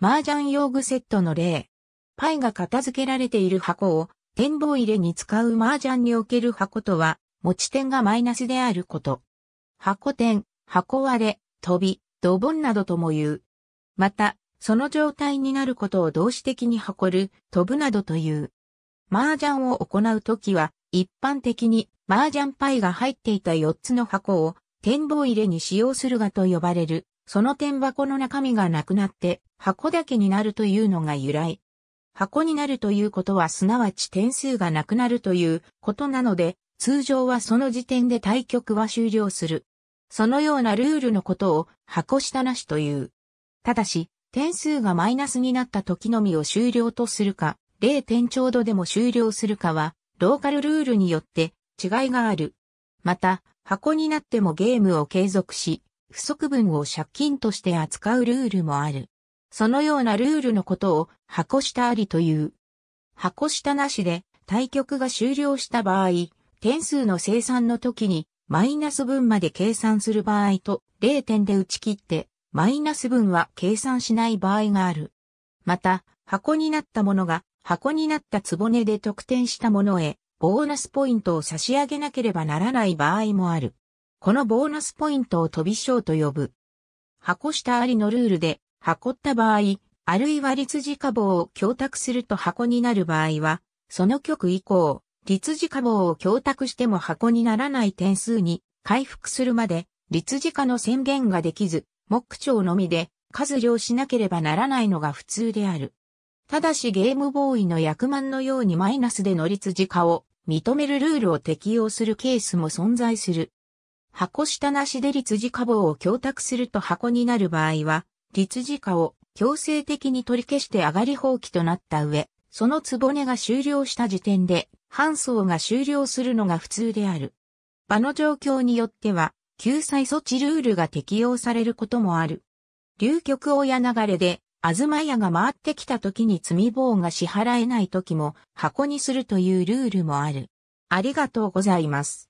麻雀用具セットの例。パイが片付けられている箱を展望入れに使う麻雀における箱とは、持ち点がマイナスであること。箱点、箱割れ、飛び、ドボンなどとも言う。また、その状態になることを動詞的に運る、飛ぶなどという。麻雀を行うときは、一般的に麻雀パイが入っていた4つの箱を展望入れに使用するがと呼ばれるその点箱の中身がなくなって箱だけになるというのが由来。箱になるということはすなわち点数がなくなるということなので、通常はその時点で対局は終了する。そのようなルールのことを箱下なしという。ただし、点数がマイナスになった時のみを終了とするか、0点ちょうどでも終了するかは、ローカルルールによって違いがある。また、箱になってもゲームを継続し、不足分を借金として扱うルールもある。そのようなルールのことを箱下ありという。箱下なしで対局が終了した場合、点数の生産の時にマイナス分まで計算する場合と0点で打ち切ってマイナス分は計算しない場合がある。また、箱になったものが箱になったぼねで得点したものへボーナスポイントを差し上げなければならない場合もある。このボーナスポイントを飛び賞と呼ぶ。箱下ありのルールで、箱った場合、あるいは立時下棒を供託すると箱になる場合は、その局以降、立時下棒を供託しても箱にならない点数に回復するまで、立時下の宣言ができず、目調のみで数量しなければならないのが普通である。ただしゲームボーイの役満のようにマイナスでの立時化を認めるルールを適用するケースも存在する。箱下なしで立次課棒を供託すると箱になる場合は、立次課を強制的に取り消して上がり放棄となった上、その壺が終了した時点で、搬送が終了するのが普通である。場の状況によっては、救済措置ルールが適用されることもある。流局親流れで、あずま屋が回ってきた時に罪棒が支払えない時も箱にするというルールもある。ありがとうございます。